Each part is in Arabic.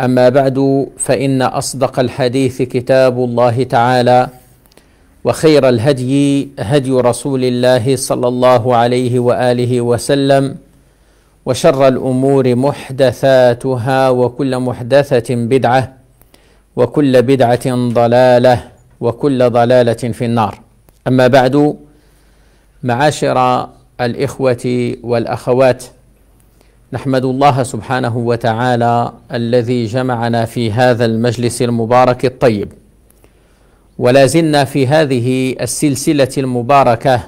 اما بعد فان اصدق الحديث كتاب الله تعالى وخير الهدي هدي رسول الله صلى الله عليه واله وسلم وشر الامور محدثاتها وكل محدثه بدعه وكل بدعه ضلاله وكل ضلاله في النار اما بعد معاشر الاخوه والاخوات نحمد الله سبحانه وتعالى الذي جمعنا في هذا المجلس المبارك الطيب ولا زلنا في هذه السلسله المباركه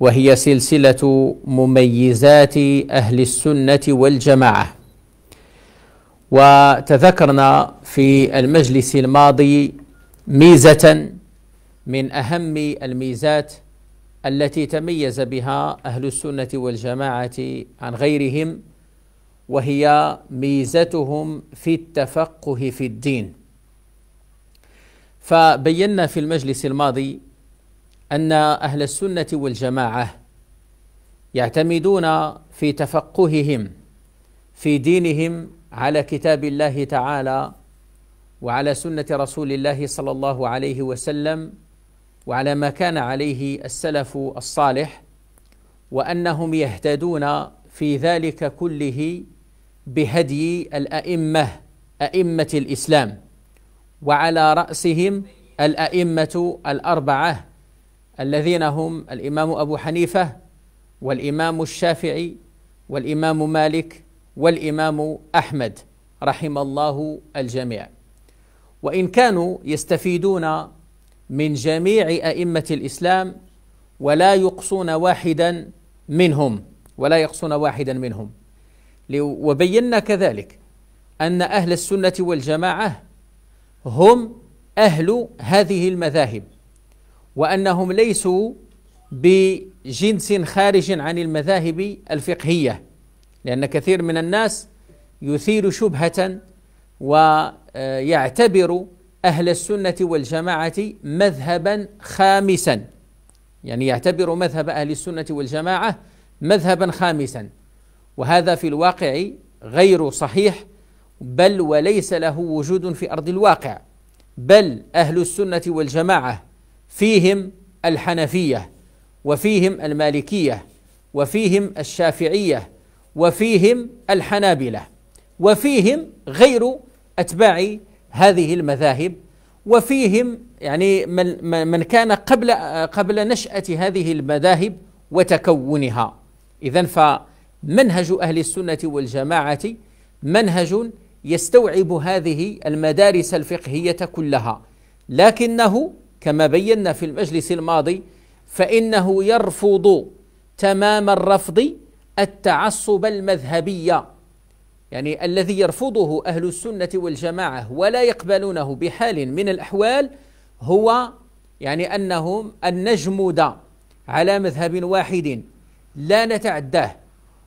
وهي سلسله مميزات اهل السنه والجماعه وتذكرنا في المجلس الماضي ميزه من اهم الميزات التي تميز بها اهل السنه والجماعه عن غيرهم وهي ميزتهم في التفقه في الدين فبينا في المجلس الماضي ان اهل السنه والجماعه يعتمدون في تفقههم في دينهم على كتاب الله تعالى وعلى سنه رسول الله صلى الله عليه وسلم وعلى ما كان عليه السلف الصالح وانهم يهتدون في ذلك كله بهدي الائمه ائمه الاسلام وعلى راسهم الائمه الاربعه الذين هم الامام ابو حنيفه والامام الشافعي والامام مالك والامام احمد رحم الله الجميع وان كانوا يستفيدون من جميع أئمة الإسلام ولا يقصون واحدا منهم ولا يقصون واحدا منهم وبينا كذلك أن أهل السنة والجماعة هم أهل هذه المذاهب وأنهم ليسوا بجنس خارج عن المذاهب الفقهية لأن كثير من الناس يثير شبهة ويعتبر أهل السنة والجماعة مذهبا خامسا يعني يعتبر مذهب أهل السنة والجماعة مذهبا خامسا وهذا في الواقع غير صحيح بل وليس له وجود في أرض الواقع بل أهل السنة والجماعة فيهم الحنفية وفيهم المالكية وفيهم الشافعية وفيهم الحنابلة وفيهم غير أتباع هذه المذاهب وفيهم يعني من من كان قبل قبل نشأة هذه المذاهب وتكونها إذا فمنهج أهل السنة والجماعة منهج يستوعب هذه المدارس الفقهية كلها لكنه كما بينا في المجلس الماضي فإنه يرفض تمام الرفض التعصب المذهبي يعني الذي يرفضه أهل السنة والجماعة ولا يقبلونه بحال من الأحوال هو يعني أنهم أن نجمد على مذهب واحد لا نتعداه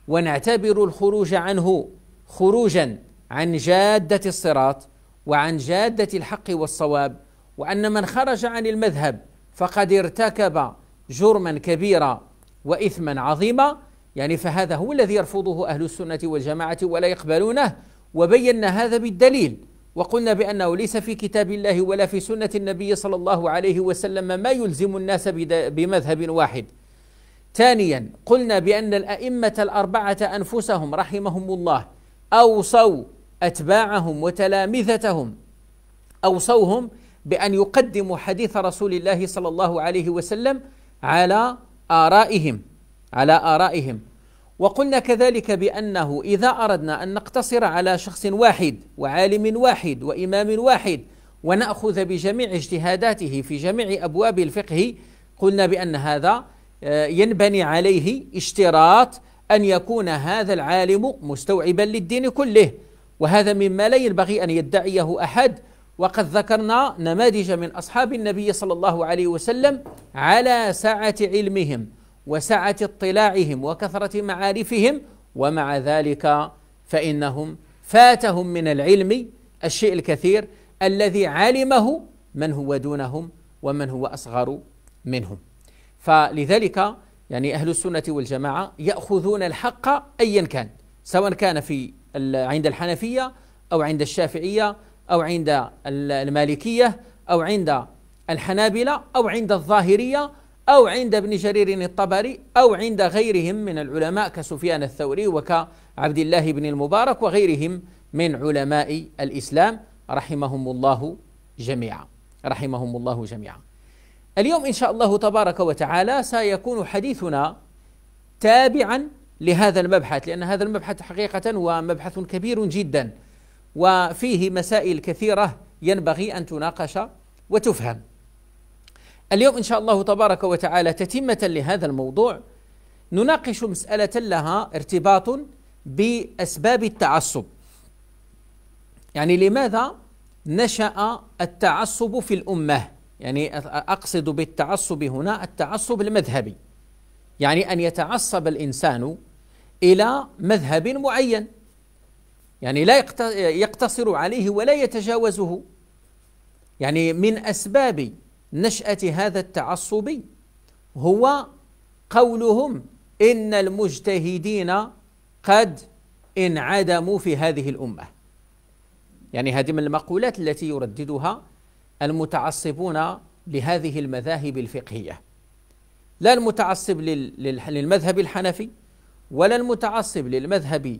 ونعتبر الخروج عنه خروجا عن جادة الصراط وعن جادة الحق والصواب وأن من خرج عن المذهب فقد ارتكب جرما كبيرا وإثما عظيما يعني فهذا هو الذي يرفضه أهل السنة والجماعة ولا يقبلونه وبينا هذا بالدليل وقلنا بأنه ليس في كتاب الله ولا في سنة النبي صلى الله عليه وسلم ما يلزم الناس بمذهب واحد ثانيا قلنا بأن الأئمة الأربعة أنفسهم رحمهم الله أوصوا أتباعهم وتلامذتهم أوصوهم بأن يقدموا حديث رسول الله صلى الله عليه وسلم على آرائهم على آرائهم وقلنا كذلك بانه اذا اردنا ان نقتصر على شخص واحد وعالم واحد وامام واحد وناخذ بجميع اجتهاداته في جميع ابواب الفقه قلنا بان هذا آه، ينبني عليه اشتراط ان يكون هذا العالم مستوعبا للدين كله وهذا مما لا ينبغي ان يدعيه احد وقد ذكرنا نماذج من اصحاب النبي صلى الله عليه وسلم على سعه علمهم وسعه اطلاعهم وكثره معارفهم ومع ذلك فانهم فاتهم من العلم الشيء الكثير الذي علمه من هو دونهم ومن هو اصغر منهم فلذلك يعني اهل السنه والجماعه ياخذون الحق ايا كان سواء كان في عند الحنفيه او عند الشافعيه او عند المالكيه او عند الحنابله او عند الظاهريه أو عند ابن جرير الطبري أو عند غيرهم من العلماء كسفيان الثوري وكعبد الله بن المبارك وغيرهم من علماء الإسلام رحمهم الله جميعا رحمهم الله جميعا اليوم إن شاء الله تبارك وتعالى سيكون حديثنا تابعا لهذا المبحث لأن هذا المبحث حقيقة هو مبحث كبير جدا وفيه مسائل كثيرة ينبغي أن تناقش وتفهم اليوم ان شاء الله تبارك وتعالى تتمه لهذا الموضوع نناقش مساله لها ارتباط باسباب التعصب يعني لماذا نشا التعصب في الامه يعني اقصد بالتعصب هنا التعصب المذهبي يعني ان يتعصب الانسان الى مذهب معين يعني لا يقتصر عليه ولا يتجاوزه يعني من اسباب نشأة هذا التعصب هو قولهم إن المجتهدين قد انعدموا في هذه الأمة يعني هذه من المقولات التي يرددها المتعصبون لهذه المذاهب الفقهية لا المتعصب للمذهب الحنفي ولا المتعصب للمذهب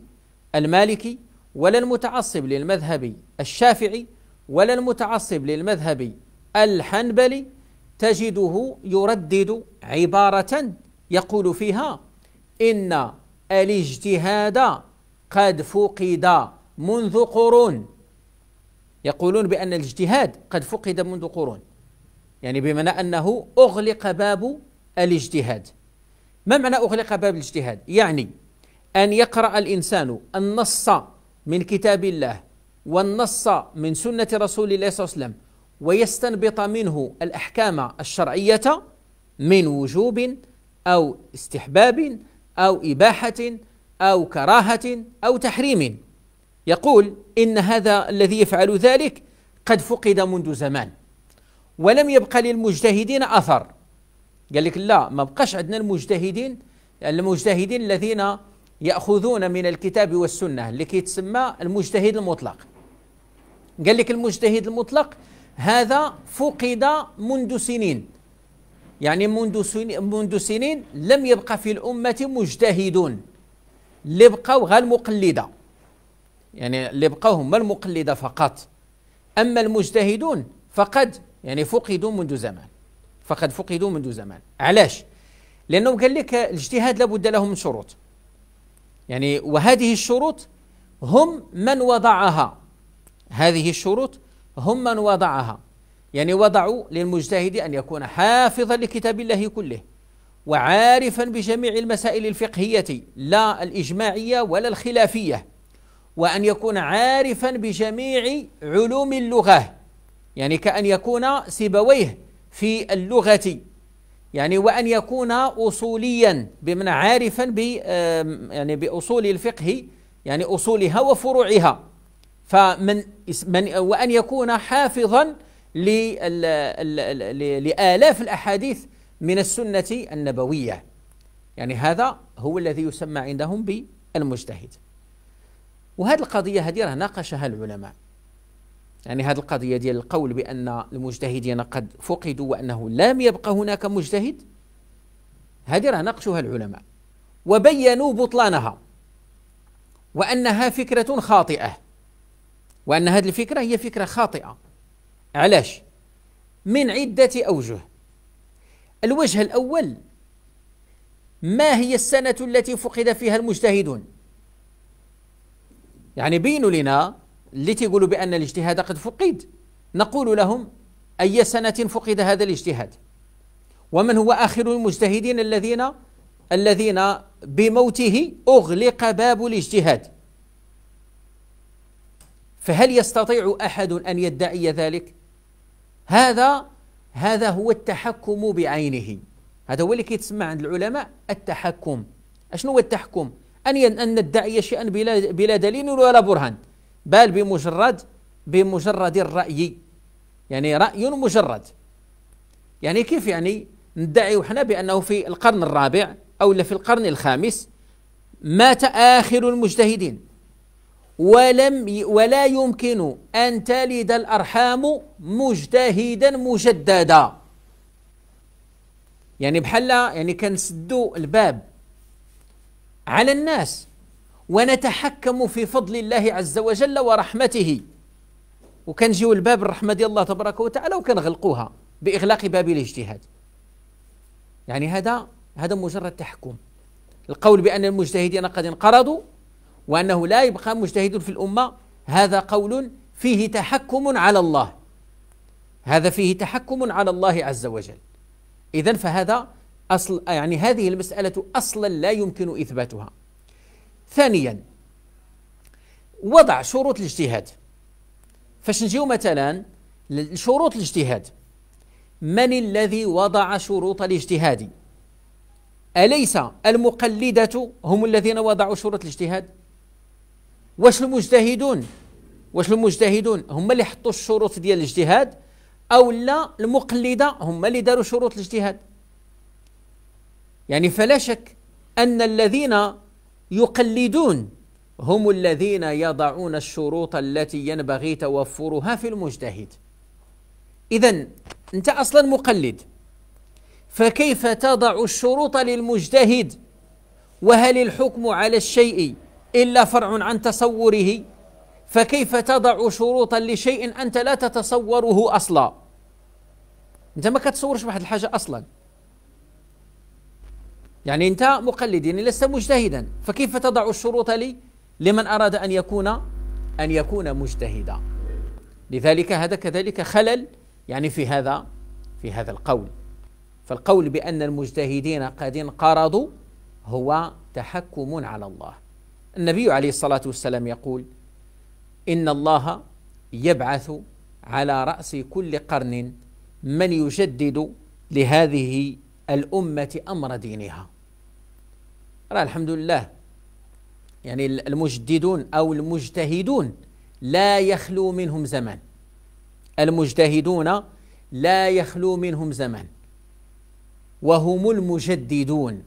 المالكي ولا المتعصب للمذهب الشافعي ولا المتعصب للمذهب الحنبلي تجده يردد عبارة يقول فيها إن الاجتهاد قد فقد منذ قرون يقولون بأن الاجتهاد قد فقد منذ قرون يعني بمعنى أنه أغلق باب الاجتهاد ما معنى أغلق باب الاجتهاد؟ يعني أن يقرأ الإنسان النص من كتاب الله والنص من سنة رسول الله صلى الله عليه وسلم ويستنبط منه الأحكام الشرعية من وجوب أو استحباب أو إباحة أو كراهة أو تحريم يقول إن هذا الذي يفعل ذلك قد فقد منذ زمان ولم يبقى للمجتهدين أثر قال لك لا ما بقاش عندنا المجتهدين المجتهدين الذين يأخذون من الكتاب والسنة اللي كيتسمى المجتهد المطلق قال لك المجتهد المطلق هذا فقد منذ سنين يعني منذ سنين, منذ سنين لم يبقى في الأمة مجتهدون اللي بقاو غير المقلدة يعني اللي بقاو هما المقلدة فقط أما المجتهدون فقد يعني فقدوا منذ زمان فقد فقدوا منذ زمان علاش لأنه قال لك الاجتهاد لابد له من شروط يعني وهذه الشروط هم من وضعها هذه الشروط هم من وضعها يعني وضعوا للمجتهد أن يكون حافظا لكتاب الله كله وعارفا بجميع المسائل الفقهية لا الإجماعية ولا الخلافية وأن يكون عارفا بجميع علوم اللغة يعني كأن يكون سيبويه في اللغة يعني وأن يكون أصوليا بمعنى عارفا ب يعني بأصول الفقه يعني أصولها وفروعها فمن من وأن يكون حافظا لآلاف الأحاديث من السنة النبوية يعني هذا هو الذي يسمى عندهم بالمجتهد وهذه القضية هذه راه ناقشها العلماء يعني هذه القضية ديال القول بأن المجتهدين قد فقدوا وأنه لم يبقى هناك مجتهد هذه راه ناقشها العلماء وبينوا بطلانها وأنها فكرة خاطئة وأن هذه الفكرة هي فكرة خاطئة علاش؟ من عدة أوجه الوجه الأول ما هي السنة التي فقد فيها المجتهدون يعني بينوا لنا اللي تيقولوا بأن الاجتهاد قد فقد نقول لهم أي سنة فقد هذا الاجتهاد ومن هو آخر المجتهدين الذين الذين بموته أغلق باب الاجتهاد فهل يستطيع احد ان يدعي ذلك هذا هذا هو التحكم بعينه هذا هو اللي كيتسمى عند العلماء التحكم اشنو هو التحكم ان ان ندعي شيئا بلا بلا دليل ولا برهان بل بمجرد بمجرد الراي يعني راي مجرد يعني كيف يعني ندعي وحنا بانه في القرن الرابع او في القرن الخامس مات اخر المجتهدين ولم ولا يمكن أن تلد الأرحام مجتهدا مجددا يعني بحال يعني كنسدوا الباب على الناس ونتحكم في فضل الله عز وجل ورحمته وكنجيو الباب الرحمه ديال الله تبارك وتعالى وكنغلقوها باغلاق باب الاجتهاد يعني هذا هذا مجرد تحكم القول بان المجتهدين قد انقرضوا وأنه لا يبقى مجتهد في الأمة هذا قول فيه تحكم على الله هذا فيه تحكم على الله عز وجل إذا فهذا أصل يعني هذه المسألة أصلا لا يمكن إثباتها ثانيا وضع شروط الاجتهاد فاش نجيو مثلا شروط الاجتهاد من الذي وضع شروط الاجتهاد أليس المقلدة هم الذين وضعوا شروط الاجتهاد واش المجتهدون واش المجتهدون هما اللي حطوا الشروط ديال الاجتهاد او لا المقلده هما اللي داروا شروط الاجتهاد يعني فلا شك ان الذين يقلدون هم الذين يضعون الشروط التي ينبغي توفرها في المجتهد اذا انت اصلا مقلد فكيف تضع الشروط للمجتهد وهل الحكم على الشيء الا فرع عن تصوره فكيف تضع شروطا لشيء انت لا تتصوره اصلا انت ما كتصورش واحد الحاجه اصلا يعني انت مقلد يعني لست مجتهدا فكيف تضع الشروط لي لمن اراد ان يكون ان يكون مجتهدا لذلك هذا كذلك خلل يعني في هذا في هذا القول فالقول بان المجتهدين قد انقرضوا هو تحكم على الله النبي عليه الصلاة والسلام يقول إن الله يبعث على رأس كل قرن من يجدد لهذه الأمة أمر دينها راه الحمد لله يعني المجددون أو المجتهدون لا يخلو منهم زمان المجتهدون لا يخلو منهم زمان وهم المجددون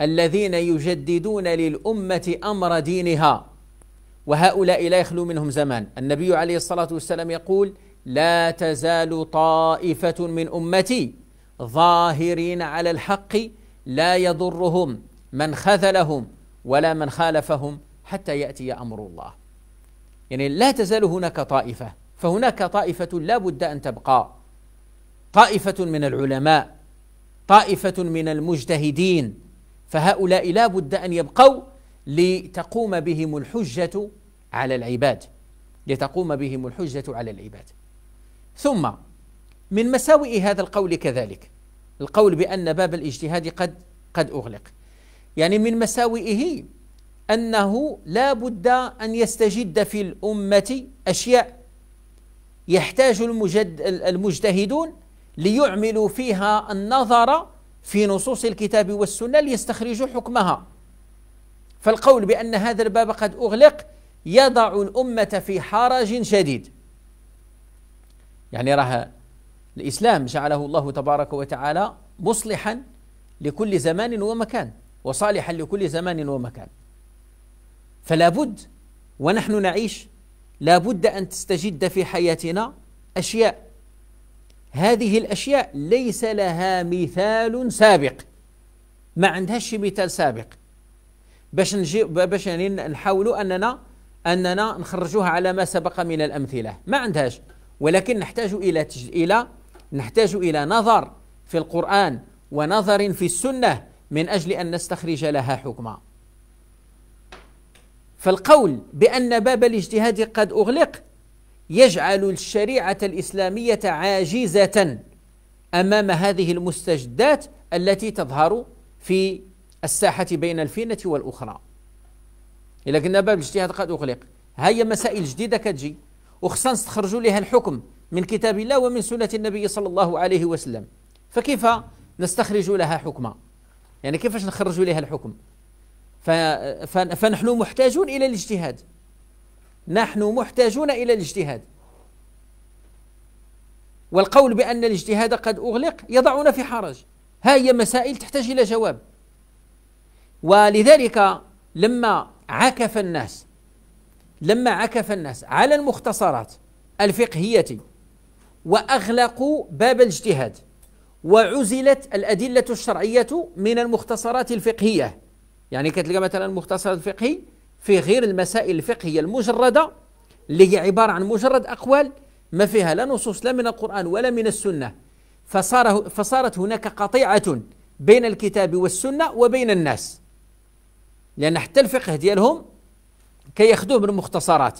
الذين يجددون للأمة أمر دينها وهؤلاء لا يخلو منهم زمان النبي عليه الصلاة والسلام يقول لا تزال طائفة من أمتي ظاهرين على الحق لا يضرهم من خذلهم ولا من خالفهم حتى يأتي أمر الله يعني لا تزال هناك طائفة فهناك طائفة لا بد أن تبقى طائفة من العلماء طائفة من المجتهدين فهؤلاء لا بد أن يبقوا لتقوم بهم الحجة على العباد لتقوم بهم الحجة على العباد ثم من مساوئ هذا القول كذلك القول بأن باب الاجتهاد قد قد أغلق يعني من مساوئه أنه لا بد أن يستجد في الأمة أشياء يحتاج المجد المجتهدون ليعملوا فيها النظر في نصوص الكتاب والسنة ليستخرجوا حكمها فالقول بأن هذا الباب قد أغلق يضع الأمة في حرج شديد يعني راه الإسلام جعله الله تبارك وتعالى مصلحا لكل زمان ومكان وصالحا لكل زمان ومكان فلا بد ونحن نعيش لا بد أن تستجد في حياتنا أشياء هذه الأشياء ليس لها مثال سابق ما عندهاش مثال سابق باش نجي باش يعني نحاولوا أننا أننا نخرجوها على ما سبق من الأمثلة ما عندهاش ولكن نحتاج إلى تج... إلى نحتاج إلى نظر في القرآن ونظر في السنة من أجل أن نستخرج لها حكما فالقول بأن باب الاجتهاد قد أغلق يجعل الشريعه الاسلاميه عاجزه امام هذه المستجدات التي تظهر في الساحه بين الفينه والاخرى الا قلنا باب الاجتهاد قد اغلق هيا مسائل جديده كتجي وخصنا نستخرجوا لها الحكم من كتاب الله ومن سنه النبي صلى الله عليه وسلم فكيف نستخرج لها حكمة يعني كيفاش نخرج لها الحكم فنحن محتاجون الى الاجتهاد نحن محتاجون إلى الاجتهاد والقول بأن الاجتهاد قد أغلق يضعنا في حرج ها هي مسائل تحتاج إلى جواب ولذلك لما عكف الناس لما عكف الناس على المختصرات الفقهية وأغلقوا باب الاجتهاد وعزلت الأدلة الشرعية من المختصرات الفقهية يعني كتلقى مثلا المختصر الفقهي في غير المسائل الفقهية المجردة اللي هي عبارة عن مجرد أقوال ما فيها لا نصوص لا من القرآن ولا من السنة فصار فصارت هناك قطيعة بين الكتاب والسنة وبين الناس لأن حتى الفقه ديالهم كياخذوه من المختصرات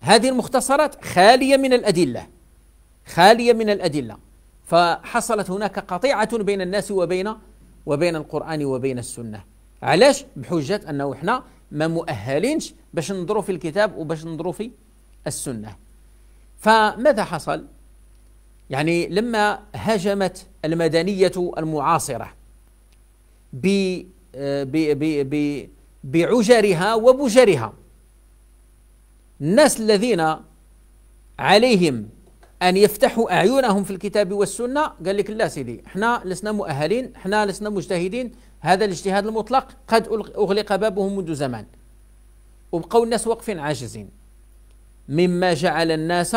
هذه المختصرات خالية من الأدلة خالية من الأدلة فحصلت هناك قطيعة بين الناس وبين وبين القرآن وبين السنة علاش بحجة أنه إحنا ما مؤهلينش باش نضروا في الكتاب وباش نضروا في السنه فماذا حصل يعني لما هاجمت المدنيه المعاصره ب بعجرها وبجرها الناس الذين عليهم ان يفتحوا اعينهم في الكتاب والسنه قال لك لا سيدي احنا لسنا مؤهلين احنا لسنا مجتهدين هذا الاجتهاد المطلق قد أغلق بابه منذ زمان وبقوا الناس واقفين عاجزين مما جعل الناس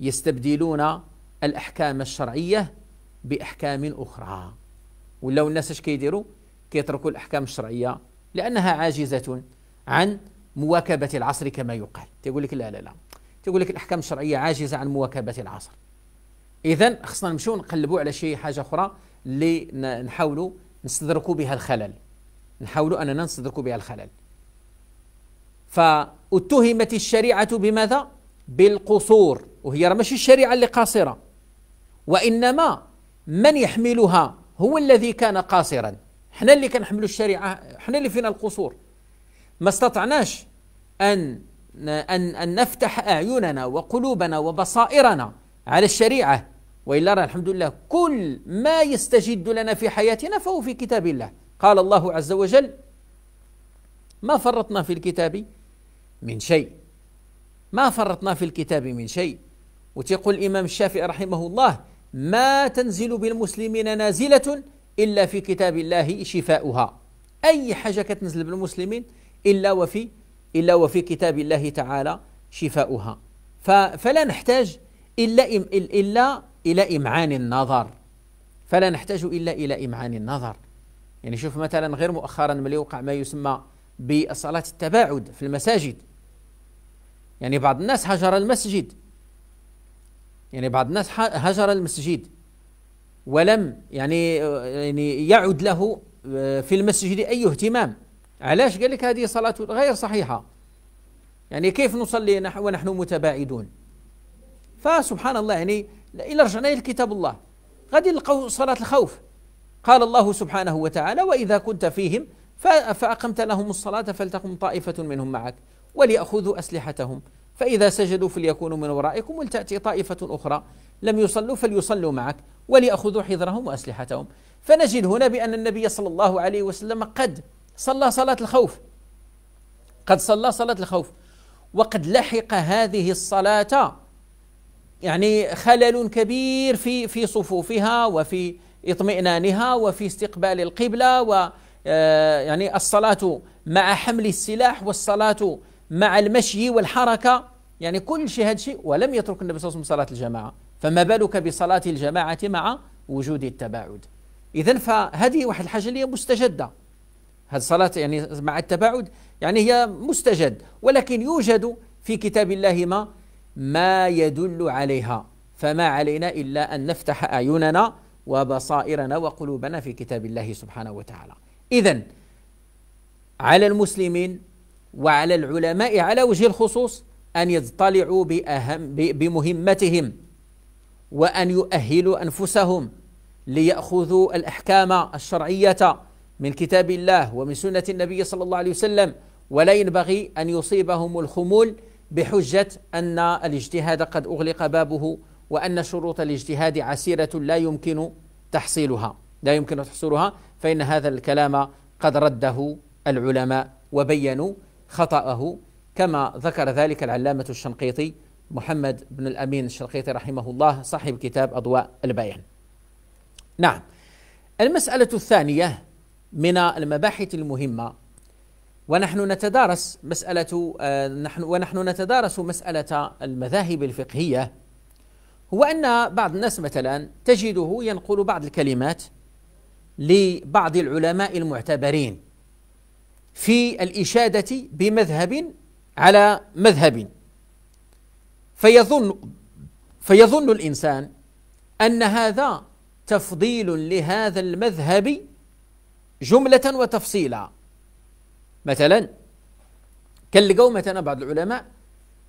يستبدلون الأحكام الشرعية بأحكام أخرى ولاو الناس اش كيديروا كيتركوا الأحكام الشرعية لأنها عاجزة عن مواكبة العصر كما يقال تيقول لك لا لا لا تيقول لك الأحكام الشرعية عاجزة عن مواكبة العصر إذا خصنا نمشيو نقلبوا على شي حاجة أخرى لنحاولوا نحاولوا نستدركوا بها الخلل نحاول أننا نستدركوا بها الخلل فاتهمت الشريعة بماذا؟ بالقصور وهي ماشي الشريعة اللي قاصرة وإنما من يحملها هو الذي كان قاصرا احنا اللي كنحملوا الشريعة احنا اللي فينا القصور ما استطعناش أن أن أن نفتح أعيننا وقلوبنا وبصائرنا على الشريعة والا الحمد لله كل ما يستجد لنا في حياتنا فهو في كتاب الله قال الله عز وجل ما فرطنا في الكتاب من شيء ما فرطنا في الكتاب من شيء وتقول الامام الشافعي رحمه الله ما تنزل بالمسلمين نازله الا في كتاب الله شفاؤها اي حاجه كتنزل بالمسلمين الا وفي الا وفي كتاب الله تعالى شفاؤها فلا نحتاج الا الا إلى إمعان النظر فلا نحتاج إلا إلى إمعان النظر يعني شوف مثلا غير مؤخرا ملي وقع ما يسمى بصلاة التباعد في المساجد يعني بعض الناس هجر المسجد يعني بعض الناس هجر المسجد ولم يعني يعني يعد له آه، في المسجد أي اهتمام علاش قال لك هذه صلاة غير صحيحة يعني كيف نصلي ونحن متباعدون فسبحان الله يعني الى رجعنا لكتاب الله غادي نلقاو صلاة الخوف قال الله سبحانه وتعالى وإذا كنت فيهم فأقمت لهم الصلاة فلتقم طائفة منهم معك وليأخذوا أسلحتهم فإذا سجدوا فليكونوا من ورائكم ولتأتي طائفة أخرى لم يصلوا فليصلوا معك وليأخذوا حذرهم وأسلحتهم فنجد هنا بأن النبي صلى الله عليه وسلم قد صلى صلاة الخوف قد صلى صلاة الخوف وقد لحق هذه الصلاة يعني خلل كبير في في صفوفها وفي اطمئنانها وفي استقبال القبلة و آه، يعني الصلاة مع حمل السلاح والصلاة مع المشي والحركة يعني كل شيء هذا الشيء ولم يترك النبي صلى الله عليه وسلم صلاة الجماعة فما بالك بصلاة الجماعة مع وجود التباعد إذا فهذه واحد الحاجة اللي هي مستجدة هذه الصلاة يعني مع التباعد يعني هي مستجد ولكن يوجد في كتاب الله ما ما يدل عليها فما علينا إلا أن نفتح أعيننا وبصائرنا وقلوبنا في كتاب الله سبحانه وتعالى إذا على المسلمين وعلى العلماء على وجه الخصوص أن يطلعوا بأهم بمهمتهم وأن يؤهلوا أنفسهم ليأخذوا الأحكام الشرعية من كتاب الله ومن سنة النبي صلى الله عليه وسلم ولا ينبغي أن يصيبهم الخمول بحجة أن الاجتهاد قد أغلق بابه وأن شروط الاجتهاد عسيرة لا يمكن تحصيلها لا يمكن تحصيلها فإن هذا الكلام قد رده العلماء وبينوا خطأه كما ذكر ذلك العلامة الشنقيطي محمد بن الأمين الشنقيطي رحمه الله صاحب كتاب أضواء البيان نعم المسألة الثانية من المباحث المهمة ونحن نتدارس مسألة آه، نحن ونحن نتدارس مسألة المذاهب الفقهية هو أن بعض الناس مثلا تجده ينقل بعض الكلمات لبعض العلماء المعتبرين في الإشادة بمذهب على مذهب فيظن فيظن الإنسان أن هذا تفضيل لهذا المذهب جملة وتفصيلا مثلا كان لقوا مثلا بعض العلماء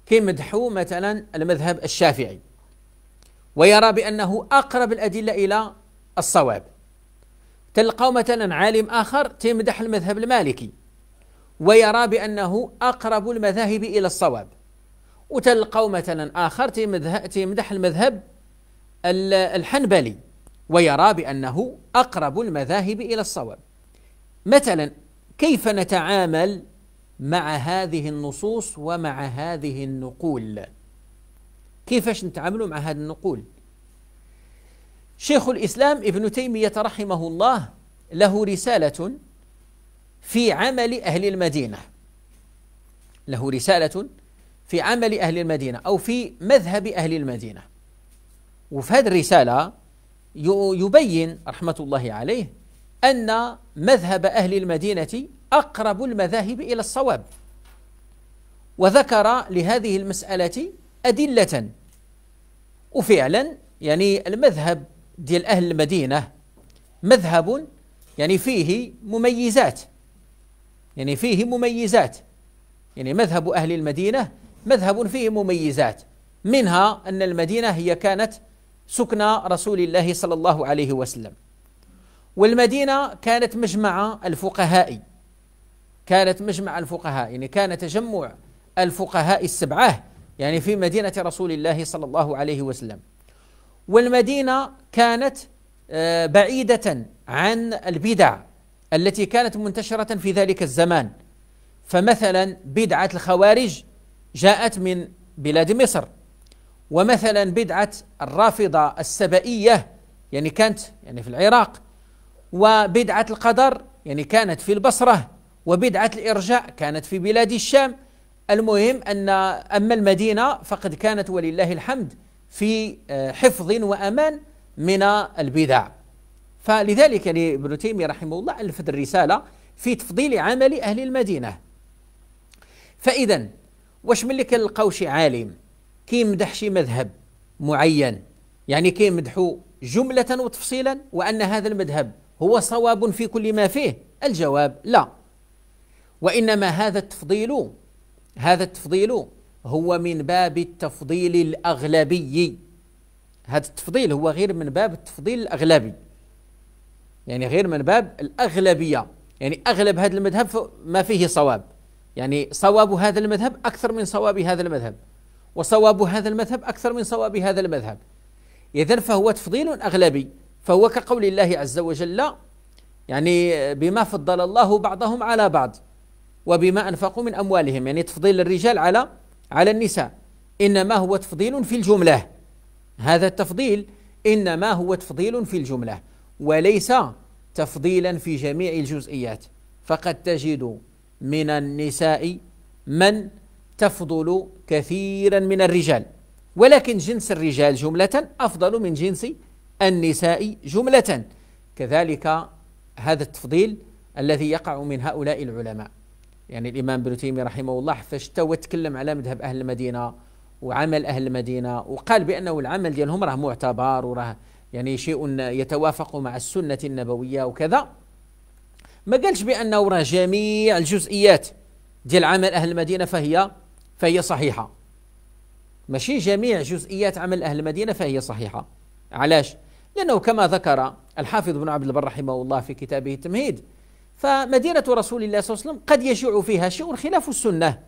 كيمدحوا مثلا المذهب الشافعي ويرى بأنه أقرب الأدلة إلى الصواب تلقوا مثلا عالم آخر تمدح المذهب المالكي ويرى بأنه أقرب المذاهب إلى الصواب وتلقوا مثلا آخر تمدح المذهب الحنبلي ويرى بأنه أقرب المذاهب إلى الصواب مثلا كيف نتعامل مع هذه النصوص ومع هذه النقول كيفاش نتعاملوا مع هذه النقول شيخ الإسلام ابن تيمية رحمه الله له رسالة في عمل أهل المدينة له رسالة في عمل أهل المدينة أو في مذهب أهل المدينة وفي هذه الرسالة يبين رحمة الله عليه أن مذهب أهل المدينة أقرب المذاهب إلى الصواب وذكر لهذه المسألة أدلة وفعلا يعني المذهب ديال أهل المدينة مذهب يعني فيه مميزات يعني فيه مميزات يعني مذهب أهل المدينة مذهب فيه مميزات منها أن المدينة هي كانت سكن رسول الله صلى الله عليه وسلم والمدينة كانت مجمع الفقهاء كانت مجمع الفقهاء يعني كان تجمع الفقهاء السبعة يعني في مدينة رسول الله صلى الله عليه وسلم والمدينة كانت آه، بعيدة عن البدع التي كانت منتشرة في ذلك الزمان فمثلا بدعة الخوارج جاءت من بلاد مصر ومثلا بدعة الرافضة السبئية يعني كانت يعني في العراق وبدعة القدر يعني كانت في البصرة وبدعة الإرجاء كانت في بلاد الشام المهم أن أما المدينة فقد كانت ولله الحمد في آه، حفظ وأمان من البدع فلذلك يعني ابن تيمية رحمه الله ألفت الرسالة في تفضيل عمل أهل المدينة فإذا واش ملي كنلقاو شي عالم كيمدح شي مذهب معين يعني كيمدحو جملة وتفصيلا وأن هذا المذهب هو صواب في كل ما فيه الجواب لا وانما هذا التفضيل هذا التفضيل هو من باب التفضيل الاغلبي هذا التفضيل هو غير من باب التفضيل الاغلبي يعني غير من باب الاغلبيه يعني اغلب هذا المذهب ما فيه صواب يعني صواب هذا المذهب اكثر من صواب هذا المذهب وصواب هذا المذهب اكثر من صواب هذا المذهب اذا فهو تفضيل اغلبي فهو كقول الله عز وجل يعني بما فضل الله بعضهم على بعض وبما انفقوا من اموالهم يعني تفضيل الرجال على على النساء انما هو تفضيل في الجمله هذا التفضيل انما هو تفضيل في الجمله وليس تفضيلا في جميع الجزئيات فقد تجد من النساء من تفضل كثيرا من الرجال ولكن جنس الرجال جمله افضل من جنس النساء جملة كذلك هذا التفضيل الذي يقع من هؤلاء العلماء يعني الإمام ابن تيمية رحمه الله فاشتى وتكلم على مذهب أهل المدينة وعمل أهل المدينة وقال بأنه العمل ديالهم راه معتبر وراه يعني شيء يتوافق مع السنة النبوية وكذا ما قالش بأنه راه جميع الجزئيات ديال عمل أهل المدينة فهي فهي صحيحة ماشي جميع جزئيات عمل أهل المدينة فهي صحيحة علاش؟ لأنه كما ذكر الحافظ بن عبد البر رحمه الله في كتابه التمهيد فمدينة رسول الله صلى الله عليه وسلم قد يشيع فيها شيء خلاف السنة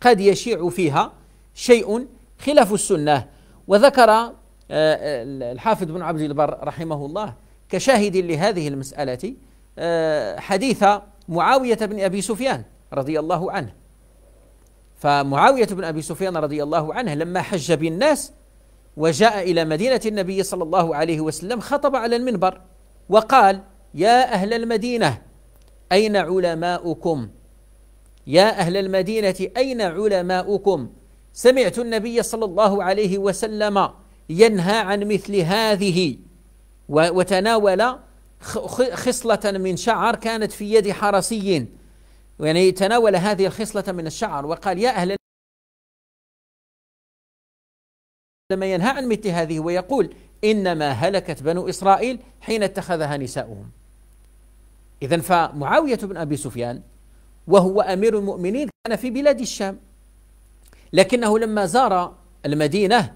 قد يشيع فيها شيء خلاف السنة وذكر آه، آه، الحافظ بن عبد البر رحمه الله كشاهد لهذه المسألة آه، حديث معاوية بن أبي سفيان رضي الله عنه فمعاوية بن أبي سفيان رضي الله عنه لما حج بالناس وجاء الى مدينه النبي صلى الله عليه وسلم خطب على المنبر وقال يا اهل المدينه اين علماؤكم يا اهل المدينه اين علماؤكم سمعت النبي صلى الله عليه وسلم ينهى عن مثل هذه وتناول خصله من شعر كانت في يد حرسي يعني تناول هذه الخصله من الشعر وقال يا اهل لما ينهى عن مثل هذه ويقول إنما هلكت بنو إسرائيل حين اتخذها نساؤهم إذا فمعاوية بن أبي سفيان وهو أمير المؤمنين كان في بلاد الشام لكنه لما زار المدينة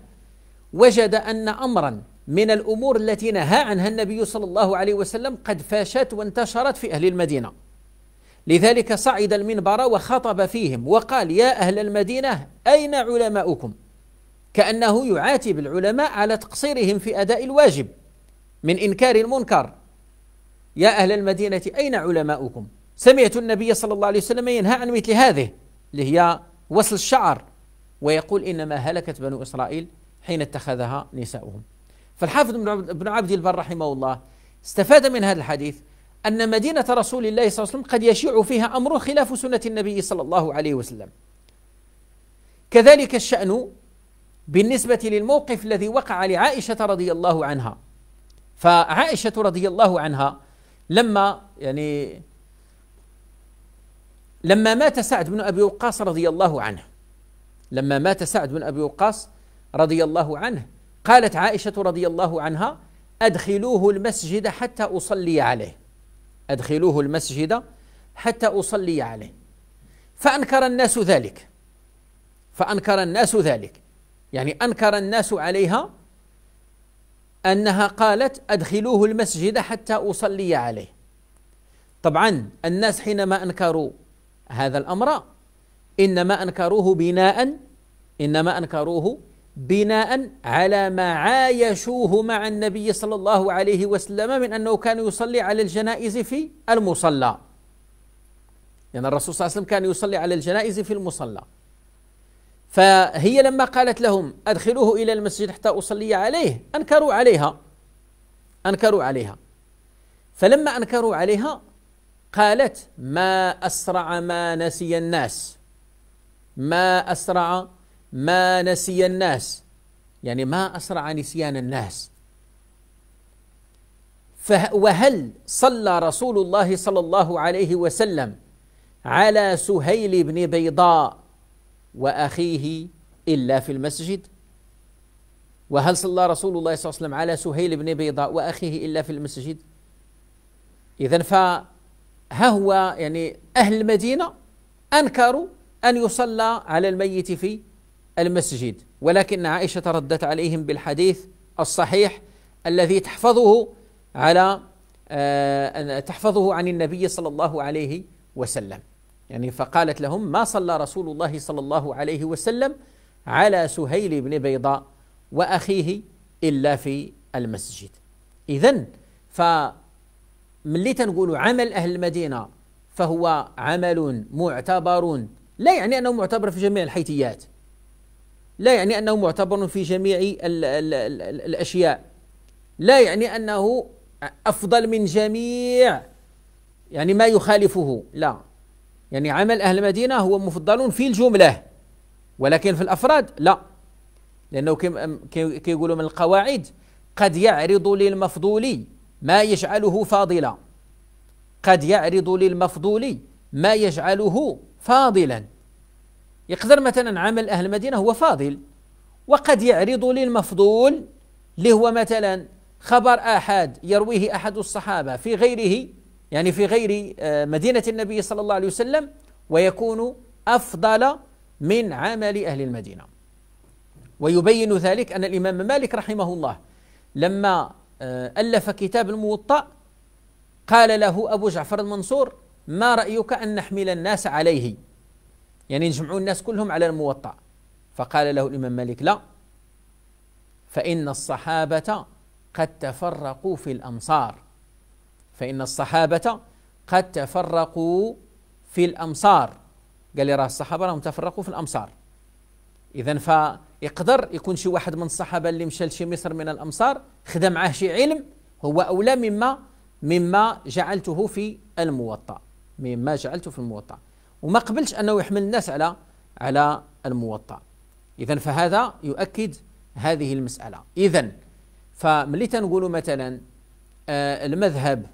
وجد أن أمرا من الأمور التي نهى عنها النبي صلى الله عليه وسلم قد فاشت وانتشرت في أهل المدينة لذلك صعد المنبر وخطب فيهم وقال يا أهل المدينة أين علماؤكم كأنه يعاتب العلماء على تقصيرهم في أداء الواجب من إنكار المنكر يا أهل المدينة أين علماؤكم سمعت النبي صلى الله عليه وسلم ينهى عن مثل هذه اللي هي وصل الشعر ويقول إنما هلكت بنو إسرائيل حين اتخذها نساؤهم فالحافظ بن عبد البر رحمه الله استفاد من هذا الحديث أن مدينة رسول الله صلى الله عليه وسلم قد يشيع فيها أمر خلاف سنة النبي صلى الله عليه وسلم كذلك الشأن بالنسبة للموقف الذي وقع لعائشة رضي الله عنها فعائشة رضي الله عنها لما يعني لما مات سعد بن أبي وقاص رضي الله عنه لما مات سعد بن أبي وقاص رضي الله عنه قالت عائشة رضي الله عنها أدخلوه المسجد حتى أصلي عليه أدخلوه المسجد حتى أصلي عليه فأنكر الناس ذلك فأنكر الناس ذلك يعني أنكر الناس عليها أنها قالت أدخلوه المسجد حتى أصلي عليه طبعا الناس حينما أنكروا هذا الأمر إنما أنكروه بناء إنما أنكروه بناء على ما عايشوه مع النبي صلى الله عليه وسلم من انه كان يصلي على الجنائز في المصلى. يعني الرسول صلى الله عليه وسلم كان يصلي على الجنائز في المصلى. فهي لما قالت لهم أدخلوه إلى المسجد حتى أصلي عليه أنكروا عليها أنكروا عليها فلما أنكروا عليها قالت ما أسرع ما نسي الناس ما أسرع ما نسي الناس يعني ما أسرع نسيان الناس وهل صلى رسول الله صلى الله عليه وسلم على سهيل بن بيضاء وأخيه إلا في المسجد وهل صلى رسول الله صلى الله عليه وسلم على سهيل بن بيضاء وأخيه إلا في المسجد إذا فها هو يعني أهل المدينة أنكروا أن يصلى على الميت في المسجد ولكن عائشة ردت عليهم بالحديث الصحيح الذي تحفظه على آه، تحفظه عن النبي صلى الله عليه وسلم يعني فقالت لهم ما صلى رسول الله صلى الله عليه وسلم على سهيل بن بيضاء واخيه الا في المسجد. اذا فملي تنقول عمل اهل المدينه فهو عمل معتبر لا يعني انه معتبر في جميع الحيثيات. لا يعني انه معتبر في جميع الـ الـ الـ الاشياء. لا يعني انه افضل من جميع يعني ما يخالفه، لا يعني عمل أهل المدينة هو مفضل في الجملة ولكن في الأفراد لا لأنه كيقولوا من القواعد قد يعرض للمفضول ما يجعله فاضلا قد يعرض للمفضول ما يجعله فاضلا يقدر مثلا عمل أهل المدينة هو فاضل وقد يعرض للمفضول اللي هو مثلا خبر أحد يرويه أحد الصحابة في غيره يعني في غير آه، مدينة النبي صلى الله عليه وسلم ويكون أفضل من عمل أهل المدينة ويبين ذلك أن الإمام مالك رحمه الله لما آه، ألف كتاب الموطأ قال له أبو جعفر المنصور ما رأيك أن نحمل الناس عليه يعني نجمعوا الناس كلهم على الموطأ فقال له الإمام مالك لا فإن الصحابة قد تفرقوا في الأمصار فإن الصحابة قد تفرقوا في الأمصار قال لي راه الصحابة راهم تفرقوا في الأمصار إذا فيقدر يكون شي واحد من الصحابة اللي مشى لشي مصر من الأمصار خدم معاه شي علم هو أولى مما مما جعلته في الموطأ مما جعلته في الموطأ وما قبلش أنه يحمل الناس على على الموطأ إذا فهذا يؤكد هذه المسألة إذا فملي تنقولوا مثلا آه، المذهب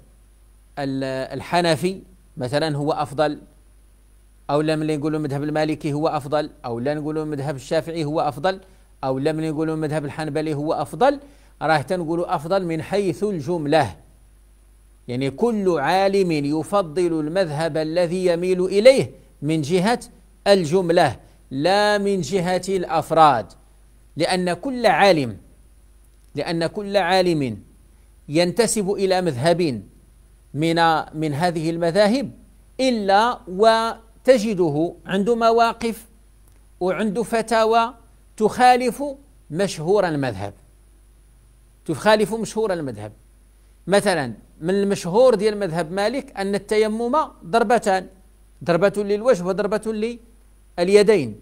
الحنفي مثلا هو أفضل أو لما نقولوا مذهب المالكي هو أفضل أو لا نقولوا مذهب الشافعي هو أفضل أو لما نقولوا مذهب الحنبلي هو أفضل راه تنقولوا أفضل من حيث الجملة يعني كل عالم يفضل المذهب الذي يميل إليه من جهة الجملة لا من جهة الأفراد لأن كل عالم لأن كل عالم ينتسب إلى مذهب من من هذه المذاهب إلا وتجده عنده مواقف وعنده فتاوى تخالف مشهور المذهب تخالف مشهور المذهب مثلا من المشهور ديال مذهب مالك أن التيمم ضربتان ضربة للوجه وضربة لليدين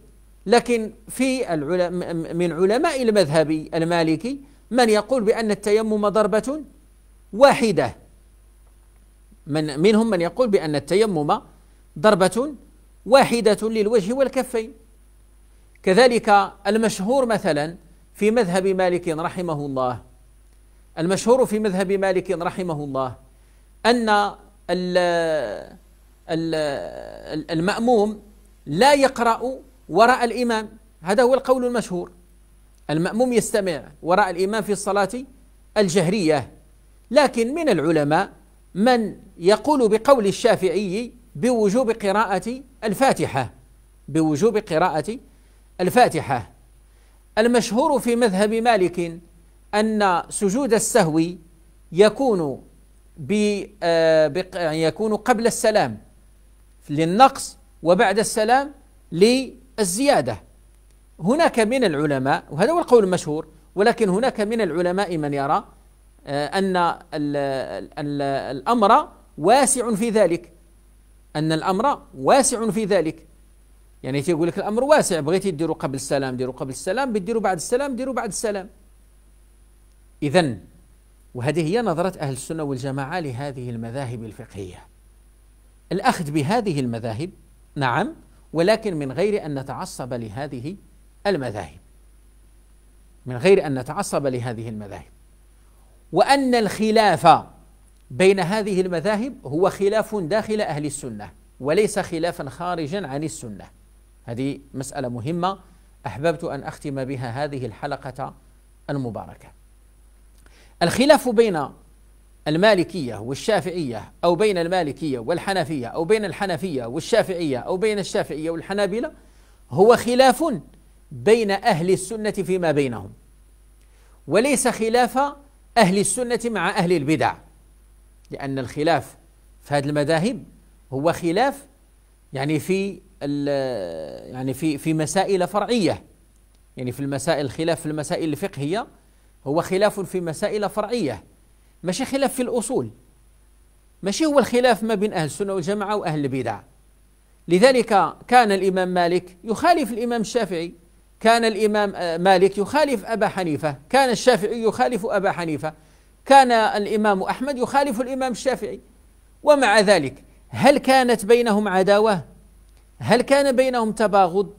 لكن في العلماء من علماء المذهب المالكي من يقول بأن التيمم ضربة واحدة من منهم من يقول بأن التيمم ضربة واحدة للوجه والكفين كذلك المشهور مثلا في مذهب مالك رحمه الله المشهور في مذهب مالك رحمه الله أن المأموم لا يقرأ وراء الإمام هذا هو القول المشهور المأموم يستمع وراء الإمام في الصلاة الجهرية لكن من العلماء من يقول بقول الشافعي بوجوب قراءة الفاتحة بوجوب قراءة الفاتحة المشهور في مذهب مالك أن سجود السهو يكون آه، يكون قبل السلام للنقص وبعد السلام للزيادة هناك من العلماء وهذا هو القول المشهور ولكن هناك من العلماء من يرى آه، أن الأمر واسع في ذلك أن الأمر واسع في ذلك يعني تيقول لك الأمر واسع بغيتي ديروا قبل السلام ديروا قبل السلام بديروا بعد السلام ديروا بعد السلام إذا وهذه هي نظرة أهل السنة والجماعة لهذه المذاهب الفقهية الأخذ بهذه المذاهب نعم ولكن من غير أن نتعصب لهذه المذاهب من غير أن نتعصب لهذه المذاهب وأن الخلاف بين هذه المذاهب هو خلاف داخل أهل السنة وليس خلافا خارجا عن السنة هذه مسألة مهمة أحببت أن أختم بها هذه الحلقة المباركة الخلاف بين المالكية والشافعية أو بين المالكية والحنفية أو بين الحنفية والشافعية أو بين الشافعية والحنابلة هو خلاف بين أهل السنة فيما بينهم وليس خلاف أهل السنة مع أهل البدع لأن الخلاف في هذه المذاهب هو خلاف يعني في يعني في في مسائل فرعية يعني في المسائل الخلاف في المسائل الفقهية هو خلاف في مسائل فرعية ماشي خلاف في الأصول ماشي هو الخلاف ما بين أهل السنة والجماعة وأهل البدع لذلك كان الإمام مالك يخالف الإمام الشافعي كان الإمام آه، مالك يخالف أبا حنيفة كان الشافعي يخالف أبا حنيفة كان الإمام أحمد يخالف الإمام الشافعي ومع ذلك هل كانت بينهم عداوة هل كان بينهم تباغض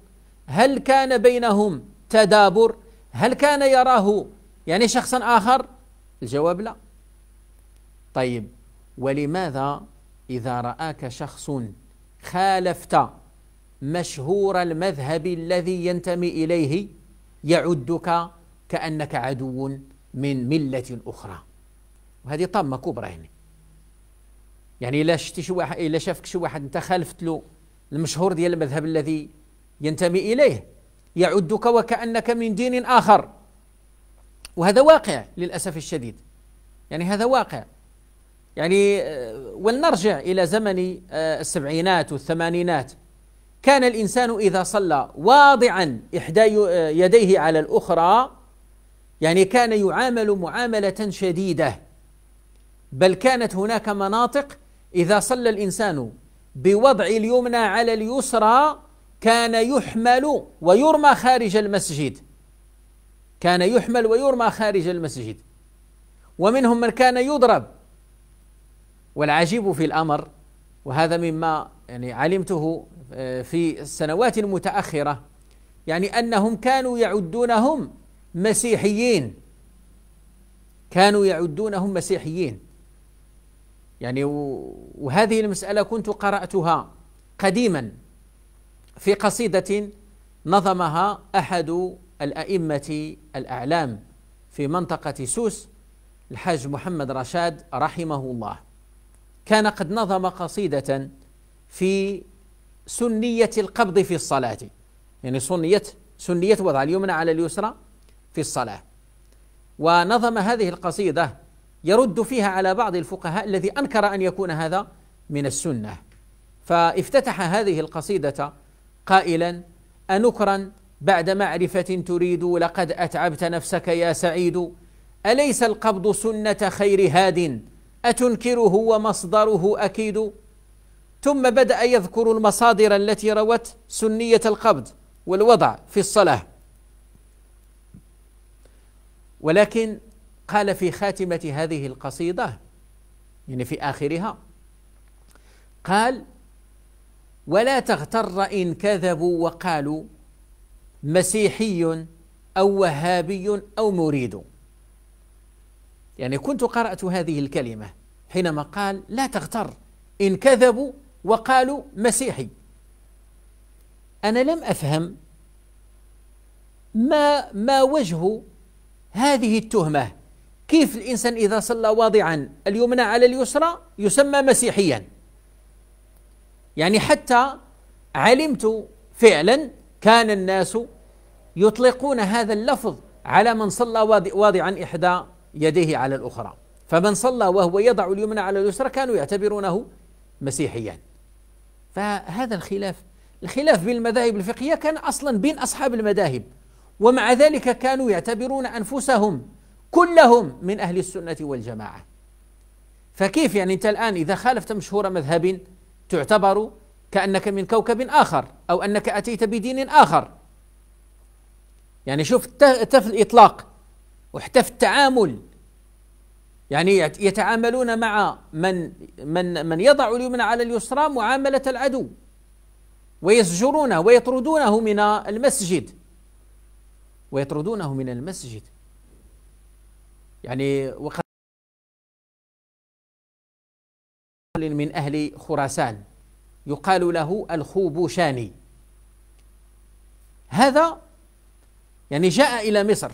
هل كان بينهم تدابر هل كان يراه يعني شخصا آخر الجواب لا طيب ولماذا إذا رآك شخص خالفت مشهور المذهب الذي ينتمي اليه يعدك كانك عدو من مله اخرى وهذه طامه كبرى يعني يعني الا شتي شي واحد الا شافك شي واحد انت خالفت له المشهور ديال المذهب الذي ينتمي اليه يعدك وكانك من دين اخر وهذا واقع للاسف الشديد يعني هذا واقع يعني آه، ولنرجع الى زمن آه، السبعينات والثمانينات كان الانسان اذا صلى واضعا احدى آه، يديه على الاخرى يعني كان يعامل معامله شديده بل كانت هناك مناطق اذا صلى الانسان بوضع اليمنى على اليسرى كان يحمل ويرمى خارج المسجد كان يحمل ويرمى خارج المسجد ومنهم من كان يضرب والعجيب في الامر وهذا مما يعني علمته آه، في السنوات المتأخرة يعني أنهم كانوا يعدونهم مسيحيين كانوا يعدونهم مسيحيين يعني وهذه المسألة كنت قرأتها قديما في قصيدة نظمها أحد الأئمة الأعلام في منطقة سوس الحاج محمد رشاد رحمه الله كان قد نظم قصيدة في سنية القبض في الصلاة يعني سنية سنية وضع اليمنى على اليسرى في الصلاة ونظم هذه القصيدة يرد فيها على بعض الفقهاء الذي أنكر أن يكون هذا من السنة فافتتح هذه القصيدة قائلا أنكرا بعد معرفة تريد لقد أتعبت نفسك يا سعيد أليس القبض سنة خير هاد أتنكره ومصدره أكيد ثم بدأ يذكر المصادر التي روت سنية القبض والوضع في الصلاة ولكن قال في خاتمة هذه القصيدة يعني في آخرها قال ولا تغتر إن كذبوا وقالوا مسيحي أو وهابي أو مريد يعني كنت قرأت هذه الكلمة حينما قال لا تغتر إن كذبوا وقالوا مسيحي أنا لم أفهم ما ما وجه هذه التهمة كيف الإنسان إذا صلى واضعا اليمنى على اليسرى يسمى مسيحيا يعني حتى علمت فعلا كان الناس يطلقون هذا اللفظ على من صلى واضعا إحدى يديه على الأخرى فمن صلى وهو يضع اليمنى على اليسرى كانوا يعتبرونه مسيحيا فهذا الخلاف الخلاف بين المذاهب الفقهية كان أصلا بين أصحاب المذاهب ومع ذلك كانوا يعتبرون أنفسهم كلهم من أهل السنة والجماعة فكيف يعني أنت الآن إذا خالفت مشهور مذهب تعتبر كأنك من كوكب آخر أو أنك أتيت بدين آخر يعني شوف حتى في الإطلاق وحتى في التعامل يعني يتعاملون مع من من من يضع اليمنى على اليسرى معامله العدو ويزجرونه ويطردونه من المسجد ويطردونه من المسجد يعني وقد من أهل خراسان يقال له الخوبوشاني هذا يعني جاء إلى مصر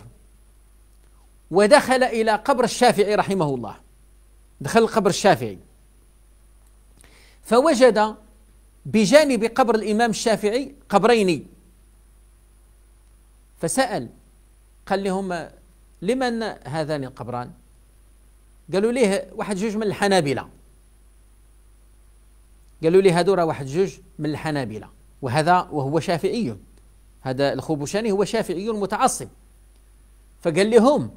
ودخل إلى قبر الشافعي رحمه الله دخل القبر الشافعي فوجد بجانب قبر الإمام الشافعي قبرين فسأل قال لهم لمن هذان القبران قالوا ليه واحد جوج من الحنابلة قالوا لي هذورا راه واحد جوج من الحنابلة وهذا وهو شافعي هذا الخوبشاني هو شافعي متعصب فقال لهم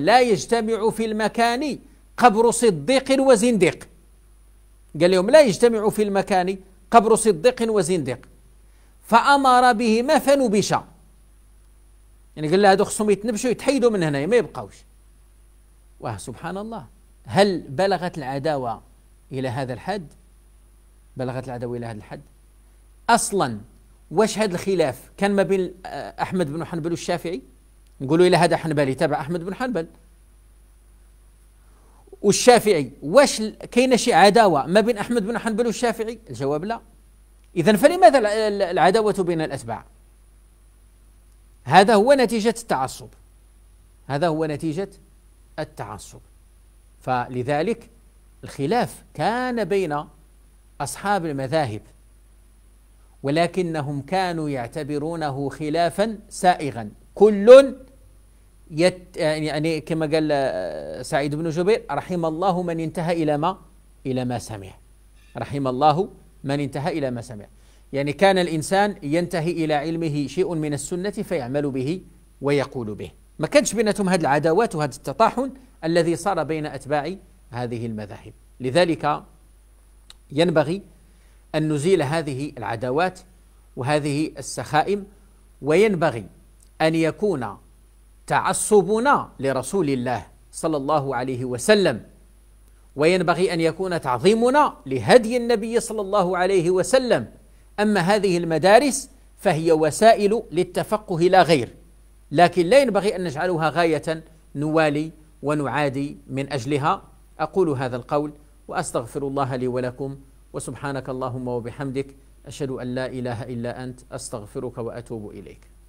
لا يجتمع في المكان قبر صديق وزنديق قال لهم لا يجتمع في المكان قبر صديق وزنديق فأمر بهما فنبشا يعني قال له هذو خصهم يتنبشوا يتحيدوا من هنا ما يبقاوش واه سبحان الله هل بلغت العداوة إلى هذا الحد بلغت العداوة إلى هذا الحد أصلا واش هذا الخلاف كان ما بين آه، أحمد بن حنبل والشافعي نقولوا إلى هذا حنبلي تبع أحمد بن حنبل والشافعي واش كاينه شي عداوه ما بين احمد بن حنبل والشافعي الجواب لا اذا فلماذا العداوه بين الاتباع هذا هو نتيجه التعصب هذا هو نتيجه التعصب فلذلك الخلاف كان بين اصحاب المذاهب ولكنهم كانوا يعتبرونه خلافا سائغا كل يت يعني كما قال آه، سعيد بن جبير رحم الله من انتهى الى ما الى ما سمع رحم الله من انتهى الى ما سمع يعني كان الانسان ينتهي الى علمه شيء من السنه فيعمل به ويقول به ما كانش بيناتهم هذه العداوات وهذا التطاحن الذي صار بين اتباع هذه المذاهب لذلك ينبغي ان نزيل هذه العداوات وهذه السخائم وينبغي ان يكون تعصبنا لرسول الله صلى الله عليه وسلم وينبغي ان يكون تعظيمنا لهدي النبي صلى الله عليه وسلم اما هذه المدارس فهي وسائل للتفقه لا غير لكن لا ينبغي ان نجعلها غايه نوالي ونعادي من اجلها اقول هذا القول واستغفر الله لي ولكم وسبحانك اللهم وبحمدك اشهد ان لا اله الا انت استغفرك واتوب اليك